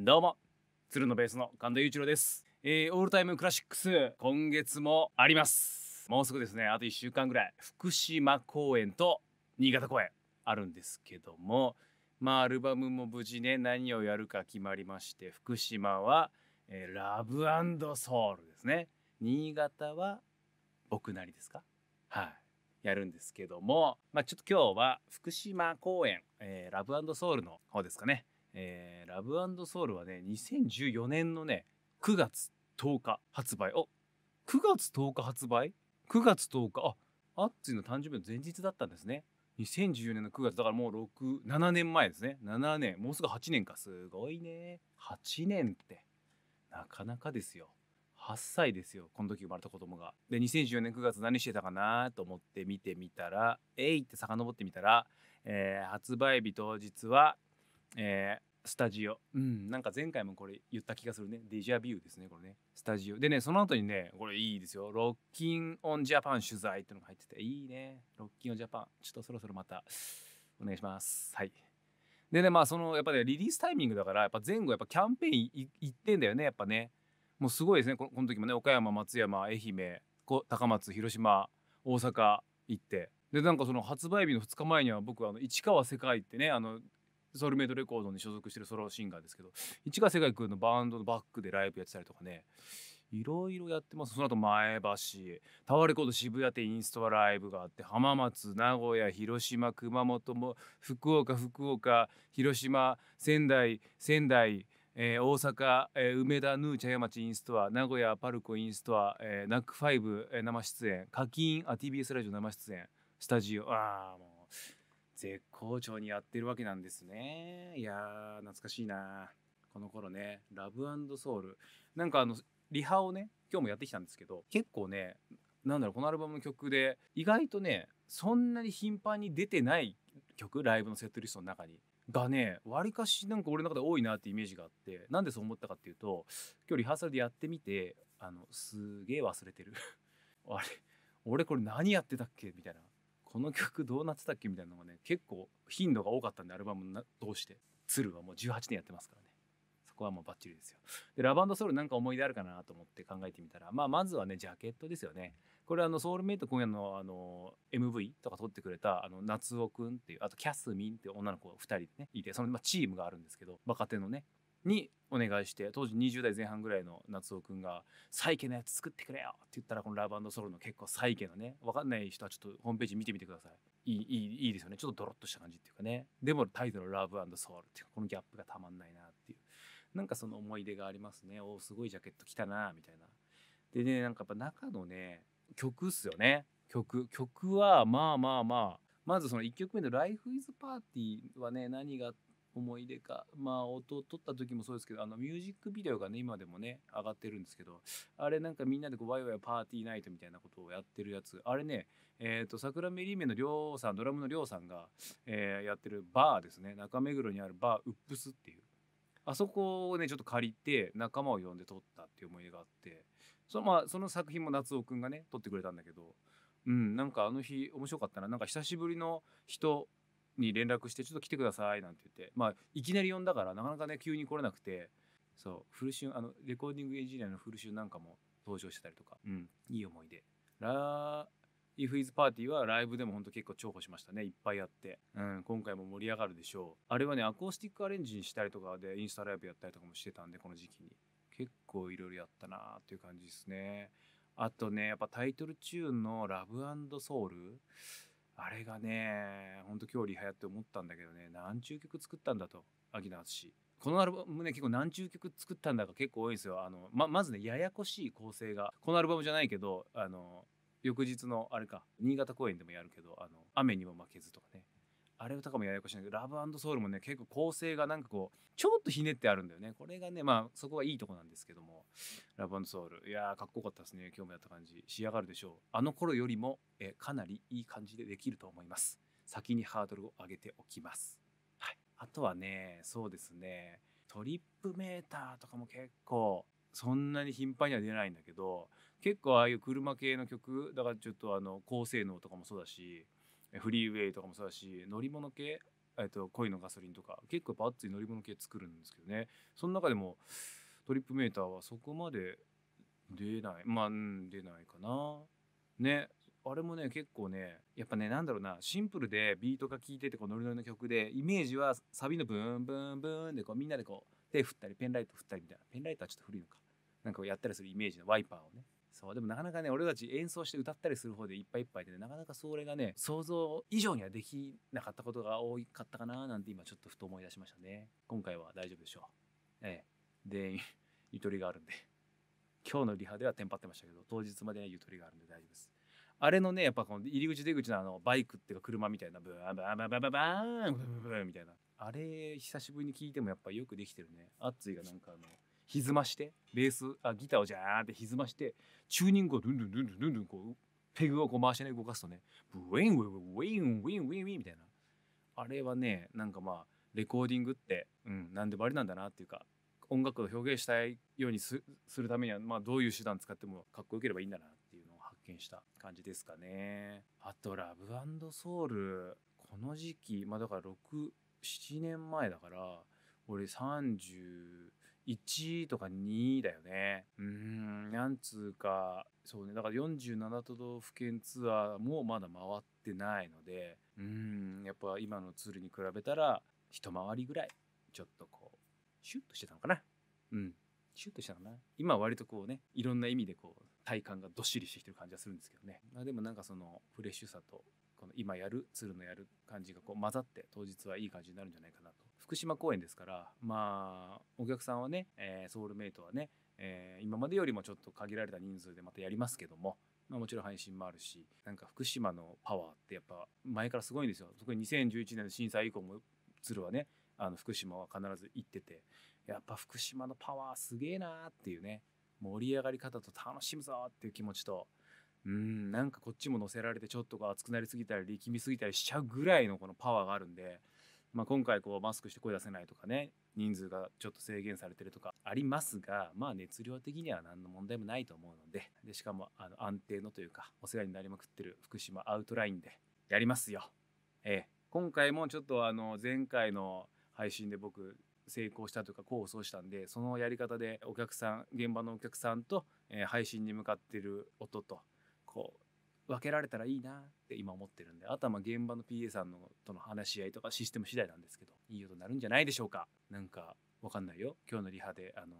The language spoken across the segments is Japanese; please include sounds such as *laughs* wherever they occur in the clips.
どうも鶴のベースの神田裕一郎です、えー、オールタイムクラシックス今月もありますもうすぐですねあと1週間ぐらい福島公演と新潟公演あるんですけどもまあアルバムも無事ね何をやるか決まりまして福島は、えー、ラブソウルですね新潟は僕なりですかはい、やるんですけども、まあ、ちょっと今日は福島公演、えー、ラブソウルの方ですかねえー、ラブソウルはね、2014年のね、9月10日発売。お9月10日発売 ?9 月10日。あ、アッツィの誕生日の前日だったんですね。2014年の9月、だからもう6、7年前ですね。7年、もうすぐ8年か。すごいね。8年って、なかなかですよ。8歳ですよ。この時生まれた子供が。で、2014年9月何してたかなと思って見てみたら、えいって遡ってみたら、えー、発売日当日はえー、スタジオ。うん、なんか前回もこれ言った気がするね。デジャビューですね、これね。スタジオ。でね、その後にね、これいいですよ。ロッキンオンジャパン取材ってのが入ってて、いいね。ロッキンオンジャパン。ちょっとそろそろまた、お願いします。はい。でね、まあ、その、やっぱね、リリースタイミングだから、やっぱ前後、やっぱキャンペーン行ってんだよね、やっぱね。もうすごいですね、この時もね、岡山、松山、愛媛、高松、広島、大阪行って。で、なんかその発売日の2日前には僕、あの、市川世界ってね、あの、ソウルメイドレコードに所属してるソロシンガーですけど市川世界君のバンドのバックでライブやってたりとかねいろいろやってますその後前橋タワーレコード渋谷でインストアライブがあって浜松名古屋広島熊本も福岡福岡広島仙台仙台えー、大阪、えー、梅田ヌー茶屋町インストア名古屋パルコインストア、えー、ナックファイブ、えー、生出演課金あ TBS ラジオ生出演スタジオああもう絶好調にやってるわけなんですね。いやー、懐かしいな。この頃ね、ラブソウル。なんかあの、リハをね、今日もやってきたんですけど、結構ね、なんだろう、このアルバムの曲で、意外とね、そんなに頻繁に出てない曲、ライブのセットリストの中に。がね、わりかしなんか俺の中で多いなってイメージがあって、なんでそう思ったかっていうと、今日リハーサルでやってみて、あの、すげえ忘れてる。*laughs* あれ俺これ何やってたっけみたいな。この曲どうなってたっけみたいなのがね結構頻度が多かったんでアルバム通して鶴はもう18年やってますからねそこはもうバッチリですよでラバンドソウルなんか思い出あるかなと思って考えてみたら、まあ、まずはねジャケットですよねこれあのソウルメイト今夜のあの MV とか撮ってくれたあの夏尾くんっていうあとキャスミンっていう女の子が2人ねいてそのまチームがあるんですけど若手のねにお願いして当時20代前半ぐらいの夏く君が「サイケのやつ作ってくれよ」って言ったらこの「ラブソウル」の結構サイケのね分かんない人はちょっとホームページ見てみてくださいいいいいいいですよねちょっとドロッとした感じっていうかねでもタイトル「ラブソウル」っていうこのギャップがたまんないなっていうなんかその思い出がありますねおおすごいジャケット着たなみたいなでねなんかやっぱ中のね曲っすよね曲曲はまあまあまあまずその1曲目の「ライフイズパーティーはね何があって思い出か、まあ、音を撮った時もそうですけどあのミュージックビデオがね今でもね上がってるんですけどあれなんかみんなでこうワイワイパーティーナイトみたいなことをやってるやつあれね、えーと、桜メリーメのりょうさんドラムのりょうさんが、えー、やってるバーですね中目黒にあるバーウップスっていうあそこをねちょっと借りて仲間を呼んで撮ったっていう思い出があってそ,、まあ、その作品も夏尾くんがね撮ってくれたんだけど。うん、なんかあの日面白かったななんか久しぶりの人に連絡してちょっと来てくださいなんて言って、まあ、いきなり呼んだからなかなかね急に来れなくてそう古春あのレコーディングエンジニアのフルュ春なんかも登場してたりとか、うん、いい思い出ライフイズパーティーはライブでも本当結構重宝しましたねいっぱいあって、うん、今回も盛り上がるでしょうあれはねアコースティックアレンジにしたりとかでインスタライブやったりとかもしてたんでこの時期に結構いろいろやったなっていう感じですねあとねやっぱタイトルチューンの「ラブソウル」あれがね、ほんと今日リハやって思ったんだけどね、何中曲作ったんだと、秋田敦。このアルバムね、結構何中曲作ったんだか結構多いんですよ。あの、ま、まずね、ややこしい構成が。このアルバムじゃないけど、あの、翌日のあれか、新潟公演でもやるけど、あの、雨にも負けずとかね。あれとかもややこしいんだけど、ラブソウルもね、結構構成がなんかこう、ちょっとひねってあるんだよね。これがね、まあそこはいいとこなんですけども、ラブソウル。いやー、かっこよかったですね。今日もやった感じ。仕上がるでしょう。あの頃よりも、えかなりいい感じでできると思います。先にハードルを上げておきます。はい。あとはね、そうですね、トリップメーターとかも結構、そんなに頻繁には出ないんだけど、結構ああいう車系の曲、だからちょっとあの、高性能とかもそうだし、フリーウェイとかもそうだし乗り物系、えっと恋のガソリンとか結構バッツリ乗り物系作るんですけどねその中でもトリップメーターはそこまで出ないまあ、うん、出ないかなねあれもね結構ねやっぱねなんだろうなシンプルでビートが効いててこうノリノリの曲でイメージはサビのブーンブーンブーンでこうみんなでこう手振ったりペンライト振ったりみたいなペンライトはちょっと古いのかなんかやったりするイメージのワイパーをねそうでもなかなかね俺たち演奏して歌ったりする方でいっぱいいっぱいで、ね、なかなかそれがね想像以上にはできなかったことが多かったかななんて今ちょっとふと思い出しましたね今回は大丈夫でしょうええで *laughs* ゆとりがあるんで今日のリハではテンパってましたけど当日までゆとりがあるんで大丈夫ですあれのねやっぱこの入り口出口のあのバイクっていうか車みたいなブーンブーンブーンブーンブーンブーンみたいなあれ久しぶりに聞いてもやっぱよくできてるねあっついがなんかあの歪ましてベースあギターをジャーンって歪ましてチューニングをルンルンルンルンルンルンこうペグをこう回しながら動かすとねブインウィンウィンウィンウィンウィンみたいなあれはねなんかまあレコーディングって、うん、何でもありなんだなっていうか音楽を表現したいようにするためには、まあ、どういう手段使ってもかっこよければいいんだなっていうのを発見した感じですかね。あと「ラブソウル」この時期まあだから67年前だから俺3十1とか2だよね。うん、なんつうか、そうね、だから47都道府県ツアーもまだ回ってないので、うん、やっぱ今のツールに比べたら、一回りぐらい、ちょっとこう、シュッとしてたのかな。うん、シュッとしたかな。今割とこうね、いろんな意味でこう、体感がどっしりしてきてる感じがするんですけどね。まあ、でもなんかその、フレッシュさと、この今やる、ツールのやる感じがこう混ざって、当日はいい感じになるんじゃないかなと福島公演ですからまあお客さんはね、えー、ソウルメイトはね、えー、今までよりもちょっと限られた人数でまたやりますけども、まあ、もちろん配信もあるしなんか福島のパワーってやっぱ前からすごいんですよ特に2011年の震災以降も鶴はねあの福島は必ず行っててやっぱ福島のパワーすげえなーっていうね盛り上がり方と楽しむぞっていう気持ちとうんなんかこっちも乗せられてちょっと熱くなりすぎたり力みすぎたりしちゃうぐらいのこのパワーがあるんでまあ、今回こうマスクして声出せないとかね人数がちょっと制限されてるとかありますが、まあ、熱量的には何の問題もないと思うのででしかもあの安定のというかお世話になりまくってる福島アウトラインでやりますよ。ええ、今回もちょっとあの前回の配信で僕成功したというか功を奏したんでそのやり方でお客さん現場のお客さんと、え配信に向かってる音とこう分けられたらいいなって今思ってるんであとはまあ現場の PA さんのとの話し合いとかシステム次第なんですけどいい音になるんじゃないでしょうかなんか分かんないよ今日のリハであの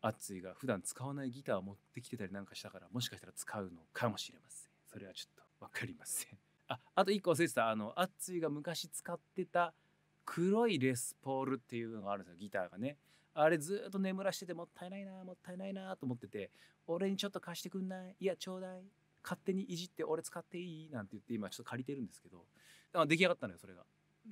アいが普段使わないギターを持ってきてたりなんかしたからもしかしたら使うのかもしれませんそれはちょっと分かりませんああと1個忘れてたあのアいが昔使ってた黒いレスポールっていうのがあるんですよギターがねあれずっと眠らしててもったいないなもったいないなと思ってて俺にちょっと貸してくんないいやちょうだい勝手にいじって俺使っていいなんて言って今ちょっと借りてるんですけど出来上がったのよそれが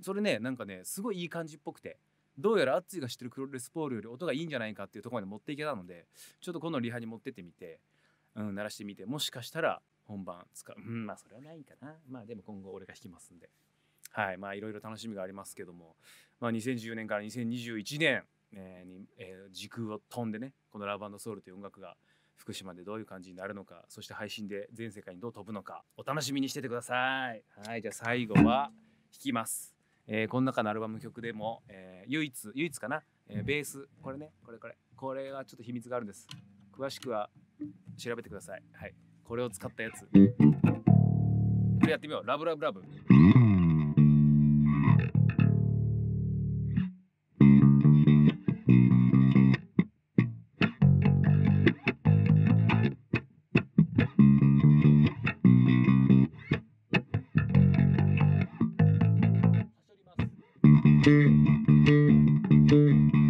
それねなんかねすごいいい感じっぽくてどうやらアッツが知ってるクロレスポールより音がいいんじゃないかっていうところまで持っていけたのでちょっと今度リハに持ってってみて、うん、鳴らしてみてもしかしたら本番使ううんまあそれはないかなまあでも今後俺が弾きますんではいまあいろいろ楽しみがありますけども、まあ、2014年から2021年えーにえー、時空を飛んでねこの「ラブソウル」という音楽が福島でどういう感じになるのかそして配信で全世界にどう飛ぶのかお楽しみにしててくださいはいじゃあ最後は弾きます、えー、この中のアルバム曲でも、えー、唯一唯一かな、えー、ベースこれねこれこれこれはちょっと秘密があるんです詳しくは調べてくださいはいこれを使ったやつこれやってみようラブラブラブ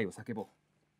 愛を叫ぼう